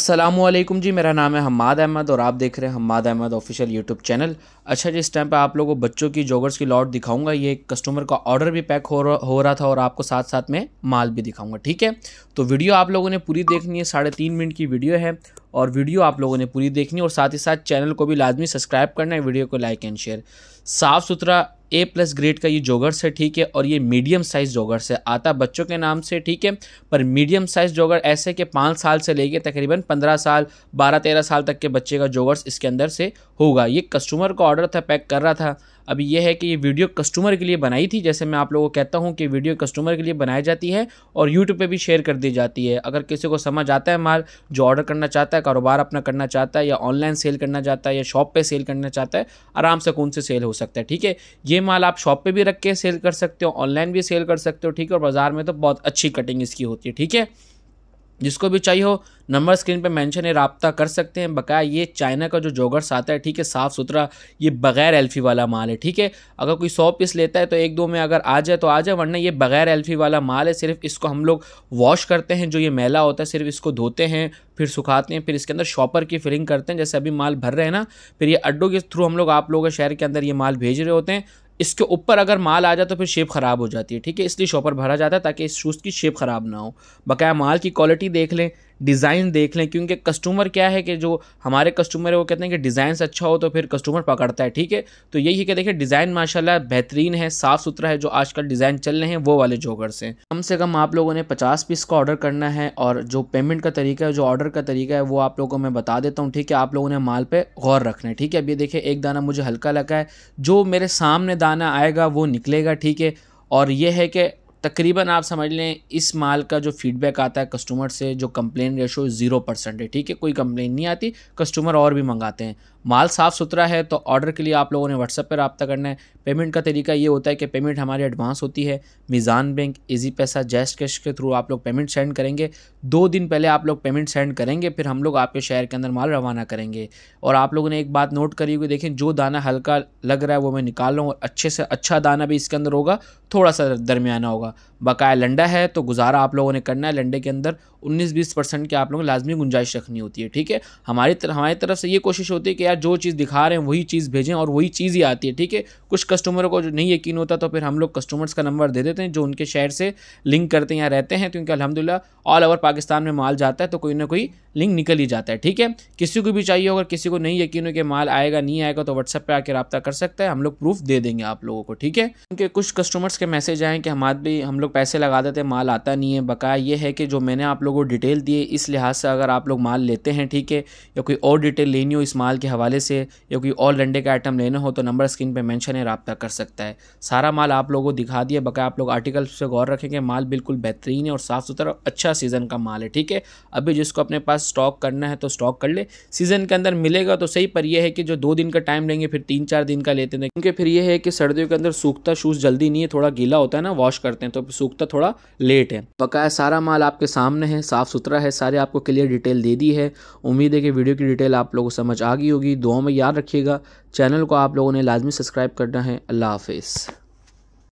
असलम जी मेरा नाम है हमाद अहमद और आप देख रहे हैं Hamad Ahmad official YouTube channel अच्छा जी इस टाइम पे आप लोगों को बच्चों की जोगर्स की लॉट दिखाऊंगा ये कस्टमर का ऑर्डर भी पैक हो रहा हो रहा था और आपको साथ साथ में माल भी दिखाऊंगा ठीक है तो वीडियो आप लोगों ने पूरी देखनी है साढ़े तीन मिनट की वीडियो है और वीडियो आप लोगों ने पूरी देखनी और साथ ही साथ चैनल को भी लाजमी सब्सक्राइब करना है वीडियो को लाइक एंड शेयर साफ़ सुथरा ए प्लस ग्रेड का ये जोगर्स है ठीक है और ये मीडियम साइज़ जोगर्स है आता बच्चों के नाम से ठीक है पर मीडियम साइज़ जोगर ऐसे कि पाँच साल से लेके तकरीबन पंद्रह साल बारह तेरह साल तक के बच्चे का जोगर्स इसके अंदर से होगा ये कस्टमर का ऑर्डर था पैक कर रहा था अब ये है कि ये वीडियो कस्टमर के लिए बनाई थी जैसे मैं आप लोगों को कहता हूँ कि वीडियो कस्टमर के लिए बनाई जाती है और यूट्यूब पर भी शेयर कर दी जाती है अगर किसी को समझ आता है माल जो ऑर्डर करना चाहता है कारोबार अपना करना चाहता है या ऑनलाइन सेल करना चाहता है या शॉप पर सेल करना चाहता है आराम से कौन से सेल हो सकता है ठीक है ये माल आप शॉप पर भी रख के सेल कर सकते हो ऑनलाइन भी सेल कर सकते हो ठीक है और बाज़ार में तो बहुत अच्छी कटिंग इसकी होती है ठीक है जिसको भी चाहिए हो नंबर स्क्रीन पे मेंशन है रबता कर सकते हैं बकाया ये चाइना का जो जोगर्स आता है ठीक है साफ़ सुथरा ये बगैर एल्फ़ी वाला माल है ठीक है अगर कोई सौ पीस लेता है तो एक दो में अगर आ जाए तो आ जाए वरना ये बगैर एल्फ़ी वाला माल है सिर्फ इसको हम लोग वॉश करते हैं जो ये मैला होता है सिर्फ इसको धोते हैं फिर सुखाते हैं फिर इसके अंदर शॉपर की फिलिंग करते हैं जैसे अभी माल भर रहे हैं ना फिर ये अड्डों के थ्रू हम लोग आप लोगों के शहर के अंदर ये माल भेज रहे होते हैं इसके ऊपर अगर माल आ जाए तो फिर शेप ख़राब हो जाती है ठीक है इसलिए शॉपर भरा जाता है ताकि इस शूज़ की शेप ख़राब ना हो बकाया माल की क्वालिटी देख लें डिज़ाइन देख लें क्योंकि कस्टमर क्या है कि जो हमारे कस्टमर है वो कहते हैं कि डिज़ाइन अच्छा हो तो फिर कस्टमर पकड़ता है ठीक है तो यही है कि देखिए डिज़ाइन माशाल्लाह बेहतरीन है साफ़ सुथरा है जो आजकल डिज़ाइन चल रहे हैं वो वाले जोगर्स हैं कम से कम आप लोगों ने पचास पीस का ऑर्डर करना है और जो पेमेंट का तरीका है जो ऑर्डर का तरीका है वो आप लोगों को मैं बता देता हूँ ठीक है आप लोगों ने माल पर गौर रखना है ठीक है अब ये देखिए एक दाना मुझे हल्का लगा है जो मेरे सामने दाना आएगा वो निकलेगा ठीक है और ये है कि तकरीबन आप समझ लें इस माल का जो फीडबैक आता है कस्टमर से जो कंप्लेन रेशो ज़ीरो परसेंट है ठीक है कोई कंप्लेन नहीं आती कस्टमर और भी मंगाते हैं माल साफ़ सुथरा है तो ऑर्डर के लिए आप लोगों ने व्हाट्सअप पर रबता करना है पेमेंट का तरीका ये होता है कि पेमेंट हमारी एडवांस होती है मिज़ान बैंक इजी पैसा जैस कैश के थ्रू आप लोग पेमेंट सेंड करेंगे दो दिन पहले आप लोग पेमेंट सेंड करेंगे फिर हम लोग आपके शहर के अंदर माल रवाना करेंगे और आप लोगों ने एक बात नोट करी हुई देखें जो दाना हल्का लग रहा है वो मैं निकाल रहा हूँ और अच्छे से अच्छा दाना भी इसके अंदर होगा थोड़ा सा दरमियाना होगा बकाया लंडा है तो गुजारा आप लोगों ने करना है लंडे के अंदर 19-20 परसेंट की आप लोगों को लाजमी गुंजाइश रखनी होती है ठीक है हमारी तरफ हमारी तरफ से ये कोशिश होती है कि यार जो चीज़ दिखा रहे हैं वही चीज़ भेजें और वही चीज़ ही आती है ठीक है कुछ कस्टमरों को जो नहीं यकीन होता तो फिर हम लोग कस्टमर्स का नंबर दे देते हैं जो उनके शहर से लिंक करते हैं या रहते हैं तो क्योंकि अलहमदिल्ला ऑल ओवर पाकिस्तान में माल जाता है तो कोई ना कोई लिंक निकल ही जाता है ठीक है किसी को भी चाहिए अगर किसी को नहीं यकीन हो कि माल आएगा नहीं आएगा तो व्हाट्सएप पर आकर रबता कर सकता है हम लोग प्रूफ दे देंगे आप लोगों को ठीक है क्योंकि कुछ कस्टमर्स के मैसेज आए कि हमारे हम लोग पैसे लगा देते माल आता नहीं है बकाया ये है कि जो मैंने आप लोगों को डिटेल दिए इस लिहाज से अगर आप लोग माल लेते हैं ठीक है या कोई और डिटेल लेनी हो इस माल के हवाले से या कोई और लंडे का आइटम लेना हो तो नंबर स्क्रीन पर मैंशन है रबता कर सकता है सारा माल आप लोगों को दिखा दिया बकाया आप लोग आर्टिकल से गौर रखेंगे माल बिल्कुल बेहतरीन है और साफ़ सुथरा अच्छा सीज़न का माल है ठीक है अभी जिसको अपने पास स्टॉक करना है तो स्टॉक कर ले सीज़न के अंदर मिलेगा तो सही पर यह है कि जो दो दिन का टाइम लेंगे फिर तीन चार दिन का लेते हैं क्योंकि फिर यह है कि सर्दियों के अंदर सूखता शूज़ जल्दी नहीं है थोड़ा गीला होता है ना वॉश करते हैं हैं तो सूखता थोड़ा लेट है पकाया सारा माल आपके सामने है साफ़ सुथरा है सारे आपको क्लियर डिटेल दे दी है उम्मीद है कि वीडियो की डिटेल आप लोगों को समझ आ गई होगी दुआओं में याद रखिएगा चैनल को आप लोगों ने लाजमी सब्सक्राइब करना है अल्लाह हाफिज़